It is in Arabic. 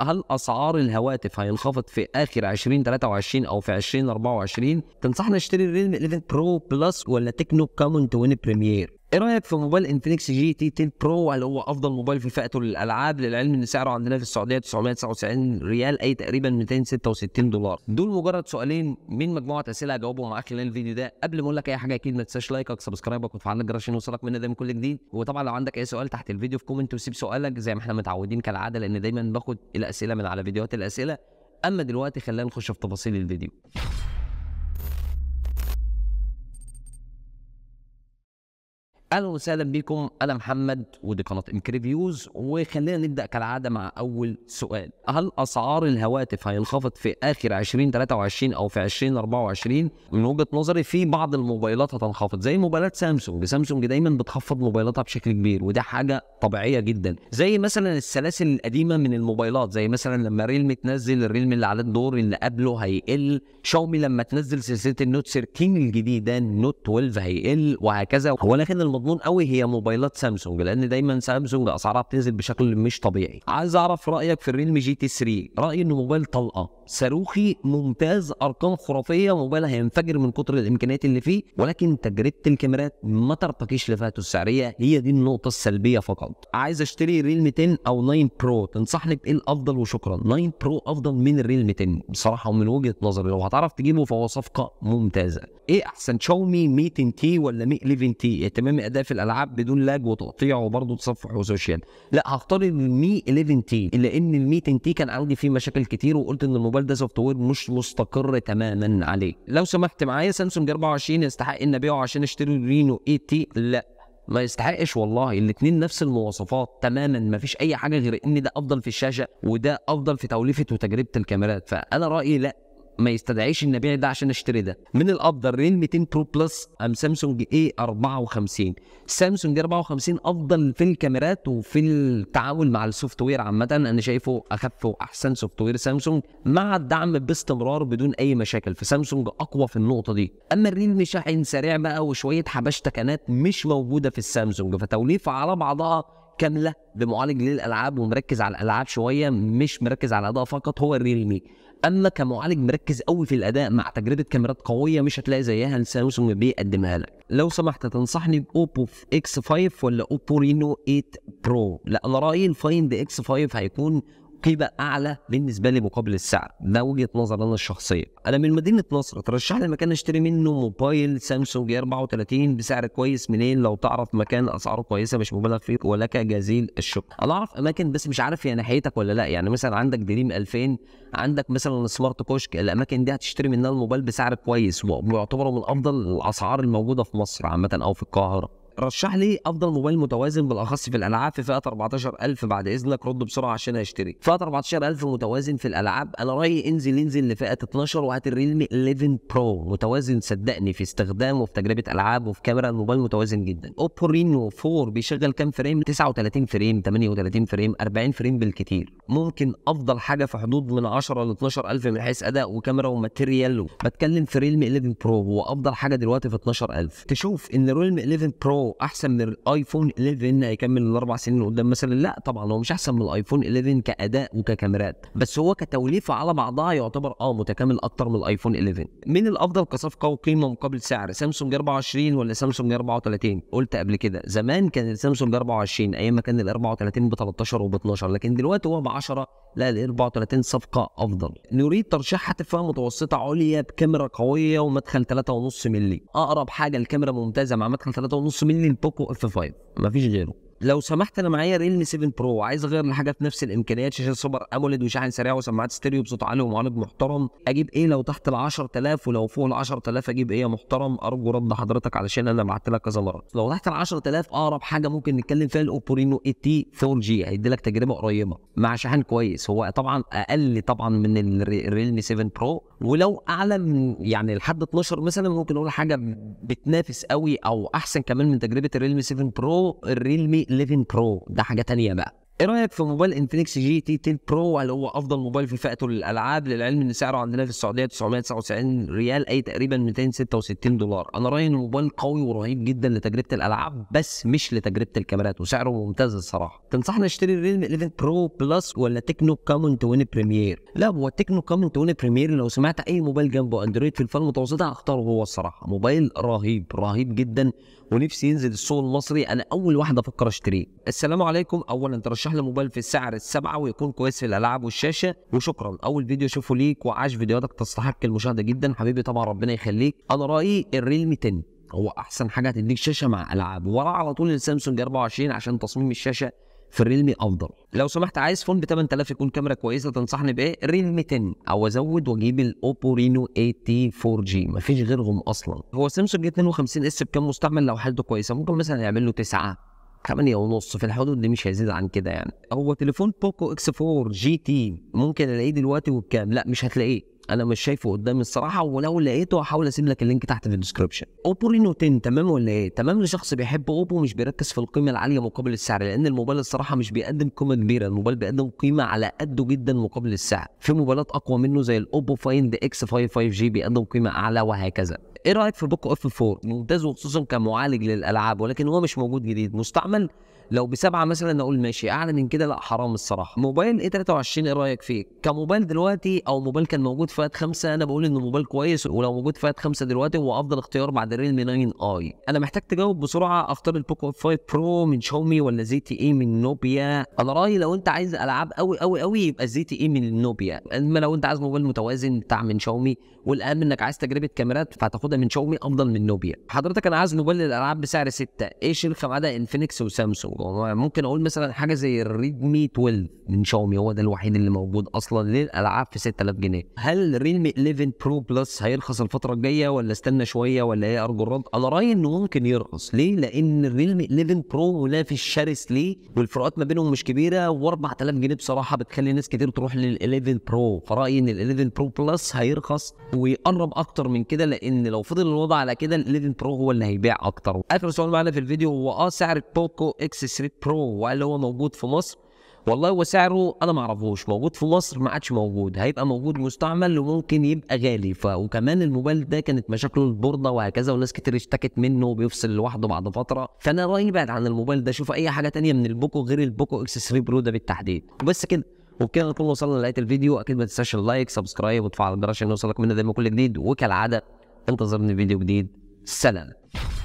هل اسعار الهواتف هينخفض في اخر 2023 او في 2024 تنصحنا نشتري ريلمي 11 برو بلس ولا تكنو كامون 20 بريمير ايه رايك في موبايل انفينكس جي تي 10 برو هل هو افضل موبايل في فئته للالعاب للعلم ان سعره عندنا في السعوديه 999 ريال اي تقريبا 266 دولار دول مجرد سؤالين من مجموعه اسئله هجاوبهم معاك خلال الفيديو ده قبل ما اقول لك اي حاجه اكيد ما تنساش لايكك سبسكرايبك وتفعل الجرس عشان يوصلك منا دايما كل جديد وطبعا لو عندك اي سؤال تحت الفيديو في كومنت وسيب سؤالك زي ما احنا متعودين كالعاده لان دايما باخد الاسئله من على فيديوهات الاسئله اما دلوقتي خلينا نخش في تفاصيل الفيديو اهلا وسهلا بكم انا محمد ودي قناه انكريفيوز وخلينا نبدا كالعاده مع اول سؤال هل اسعار الهواتف هينخفض في اخر 2023 او في 2024 من وجهه نظري في بعض الموبايلات هتنخفض زي موبايلات سامسونج سامسونج دايما بتخفض موبايلاتها بشكل كبير وده حاجه طبيعيه جدا زي مثلا السلاسل القديمه من الموبايلات زي مثلا لما ريلمي تنزل الريلمي اللي على الدور اللي قبله هيقل شاومي لما تنزل سلسله النوت 13 الجديده النوت 12 هيقل وهكذا ولكن مضمون قوي هي موبايلات سامسونج لان دايما سامسونج اسعارها بتنزل بشكل مش طبيعي عايز اعرف رايك في الريلمي جي تي 3 رايي انه موبايل طلقه صاروخي ممتاز ارقام خرافيه موبايل هينفجر من كتر الامكانيات اللي فيه ولكن تجربه الكاميرات ما ترتقيش لفئته السعريه هي دي النقطه السلبيه فقط عايز اشتري ريلمي 10 او 9 برو تنصحني بايه الافضل وشكرا 9 برو افضل من الريلمي 10 بصراحه ومن وجهه نظري لو هتعرف تجيبه فهو صفقه ممتازه ايه احسن شاومي 10 تي ولا مي 11 تي اهتمامي اهداف الالعاب بدون لاج وتقطيع وبرضه تصفح وسوشيال لا هختار المي 11 تي لان المي 10 تي كان عندي فيه مشاكل كتير وقلت ان الموبايل ده سوفت وير مش مستقر تماما عليه لو سمحت معايا سامسونج 24 يستحق ان ابيعه عشان اشتري رينو 8 تي لا ما يستحقش والله الاثنين نفس المواصفات تماما ما فيش اي حاجه غير ان ده افضل في الشاشه وده افضل في توليفه وتجربه الكاميرات فانا رايي لا ما يستدعيش ان ابيع ده عشان اشتري ده من الافضل ريل 200 برو بلس ام سامسونج اي 54 سامسونج 54 افضل في الكاميرات وفي التعامل مع السوفت وير عامه انا شايفه اخف واحسن سوفت وير سامسونج مع الدعم باستمرار بدون اي مشاكل فسامسونج اقوى في النقطه دي اما الريلمي شاحن سريع بقى وشويه حبشتكنات مش موجوده في السامسونج فتوليفه على بعضها كامله بمعالج للالعاب ومركز على الالعاب شويه مش مركز على الاداء فقط هو الريلمي اما كمعالج مركز قوي في الاداء مع تجربه كاميرات قويه مش هتلاقي زيها سامسونج بيقدمها لك لو سمحت تنصحني باوبو اكس 5 ولا اوبو رينو 8 برو لا انا رايي الفايند اكس 5 هيكون قيمه اعلى بالنسبه لي مقابل السعر ده وجهه نظري انا الشخصيه انا من مدينه نصر ترشح لي مكان اشتري منه موبايل سامسونج 34 بسعر كويس منين لو تعرف مكان اسعاره كويسه مش مبالغ فيه ولك جزيل الشكر انا اعرف اماكن بس مش عارف هي ناحيتك ولا لا يعني مثلا عندك دريم 2000 عندك مثلا سمارت كشك الاماكن دي هتشتري منها الموبايل بسعر كويس ويعتبر من افضل الاسعار الموجوده في مصر عامه او في القاهره رشح لي افضل موبايل متوازن بالاخص في الالعاب في فئه 14000 بعد اذنك رد بسرعه عشان اشتري فئه 14000 متوازن في الالعاب انا رايي انزل انزل لفئه 12 وهات الريلمي 11 برو متوازن صدقني في استخدامه وفي تجربه العاب وفي كاميرا الموبايل متوازن جدا اوبو رينو 4 بيشغل كام فريم 39 فريم 38 فريم 40 فريم بالكتير ممكن افضل حاجه في حدود من 10 ل 12000 من حيث اداء وكاميرا وماتيريال بتكلم في ريلمي 11 برو هو افضل حاجه دلوقتي في 12000 تشوف ان ريلمي 11 برو احسن من الايفون 11 هيكمل الاربع سنين قدام مثلا لا طبعا هو مش احسن من الايفون 11 كاداء وككاميرات بس هو كتوليفه على بعضها يعتبر اه متكامل اكتر من الايفون 11 من الافضل كصفقه وقيمه مقابل سعر سامسونج 24 ولا سامسونج 34 قلت قبل كده زمان كان السامسونج 24 ايام ما كان ال 34 ب 13 وب 12 لكن دلوقتي هو ب 10 لا ال 34 صفقه افضل نريد ترشيح هاتف متوسطه عليا بكاميرا قويه ومدخل 3.5 مللي اقرب حاجه الكاميرا ممتازه مع مدخل 3.5 مللي مني البوكو اف 5 مفيش غيره لو سمحت انا معايا ريلمي 7 برو وعايز اغير لحاجه في نفس الامكانيات شاشه سوبر اموليد وشاحن سريع وسماعات ستيريو بصوت عالي ومعالج محترم اجيب ايه لو تحت ال 10000 ولو فوق ال 10000 اجيب ايه يا محترم ارجو رد حضرتك علشان انا بعت لك كذا مره لو تحت ال 10000 اقرب حاجه ممكن نتكلم فيها الاوبو رينو اي تي 4 جي هيدي لك تجربه قريبه مع شاحن كويس هو طبعا اقل طبعا من الريلمي 7 برو ولو اعلى من يعني لحد 12 مثلا ممكن اقول حاجه بتنافس قوي او احسن كمان من تجربه الريلمي 7 برو الريلمي 11 برو ده حاجه تانية بقى ايه رايك في موبايل انفينكس جي تي 10 برو هل هو افضل موبايل في فئته للالعاب للعلم ان سعره عندنا في السعوديه 999 ريال اي تقريبا 266 دولار انا رايي ان الموبايل قوي ورهيب جدا لتجربه الالعاب بس مش لتجربه الكاميرات وسعره ممتاز الصراحه تنصحني اشتري الريلم 11 برو بلس ولا تكنو كامون 20 بريمير لا هو تكنو كامون 20 بريمير لو سمعت اي موبايل جنبه اندرويد في الفئه المتوسطه هختاره هو الصراحه موبايل رهيب رهيب جدا ونفسي ينزل السوق المصري انا اول واحد افكر اشتريه السلام عليكم اولا ترشح لي موبايل في السعر السبعه ويكون كويس في الالعاب والشاشه وشكرا اول فيديو شوفه ليك وعاش فيديوهاتك تستحق المشاهده جدا حبيبي طبعا ربنا يخليك انا رايي الريلمي 10 هو احسن حاجه هتديك شاشه مع العاب وراه على طول السامسونج 24 عشان تصميم الشاشه في الريلمي افضل لو سمحت عايز فون ب 8000 يكون كاميرا كويسه تنصحني بايه ريلمي 10 او ازود واجيب الاوبو رينو 80 4 جي مفيش غيرهم اصلا هو سامسونج 52 اس بكام مستعمل لو حالته كويسه ممكن مثلا يعمل له 9 8 ونص في الحدود دي مش هيزيد عن كده يعني هو تليفون بوكو اكس 4 جي تي ممكن الاقيه دلوقتي وبكام لا مش هتلاقيه انا مش شايفه قدامي الصراحه ولو لقيته هحاول اسيب لك اللينك تحت في الديسكربشن اوبو رينو 10 تمام ولا ايه تمام لشخص بيحب اوبو مش بيركز في القيمه العاليه مقابل السعر لان الموبايل الصراحه مش بيقدم قيمه كبيره الموبايل بيقدم قيمه على قده جدا مقابل السعر في موبايلات اقوى منه زي الاوبو فايند اكس 5 جي بيقدم قيمه اعلى وهكذا ايه رايك في بوكو اف 4 ممتاز وخصوصا كمعالج للالعاب ولكن هو مش موجود جديد مستعمل لو بسبعه مثلا اقول ماشي اعلى من كده لا حرام الصراحه موبايل ايه 23 ايه رايك فيه كموبايل دلوقتي او موبايل كان موجود فات خمسه انا بقول انه موبايل كويس ولو موجود فات خمسه دلوقتي هو افضل اختيار بعد الريلمي 9 اي انا محتاج تجاوب بسرعه اختار البوكو 5 برو من شاومي ولا زي تي اي من نوبيا انا رايي لو انت عايز العاب قوي قوي قوي يبقى زي تي اي من نوبيا اما لو انت عايز موبايل متوازن بتاع من شاومي والاهم انك عايز تجربه كاميرات فهتاخدها من شاومي افضل من نوبيا حضرتك انا عايز موبايل للالعاب بسعر 6 ايه شركه ما عدا انفينكس وسامسونج موجود ممكن اقول مثلا حاجه زي الريدمي 12 من شاومي هو ده الوحيد اللي موجود اصلا للالعاب في 6000 جنيه هل ريلمي 11 برو بلس هيرخص الفتره الجايه ولا استنى شويه ولا ايه ارجو الرد انا رايي انه ممكن يرخص ليه لان الريلمي 11 برو منافس شرس ليه والفروقات ما بينهم مش كبيره و4000 جنيه بصراحه بتخلي ناس كتير تروح لل11 برو فرايي ان ال11 برو بلس هيرخص ويقرب اكتر من كده لان لو فضل الوضع على كده ال11 برو هو اللي هيبيع اكتر اخر سؤال معانا في الفيديو هو اه سعر بوكو اكس 3 برو وقال هو موجود في مصر والله هو سعره انا ما اعرفوش موجود في مصر ما عادش موجود هيبقى موجود مستعمل وممكن يبقى غالي ف وكمان الموبايل ده كانت مشاكله البورده وهكذا وناس كتير اشتكت منه وبيفصل لوحده بعد فتره فانا رايي بعد عن الموبايل ده شوف اي حاجه تانية من البوكو غير البوكو اكس 3 برو ده بالتحديد وبس كده وبكده نكون وصلنا لنهايه الفيديو اكيد ما تنساش اللايك سبسكرايب وتفعل الجرس عشان يوصلك منا دايما كل جديد وكالعاده انتظرني فيديو جديد سلام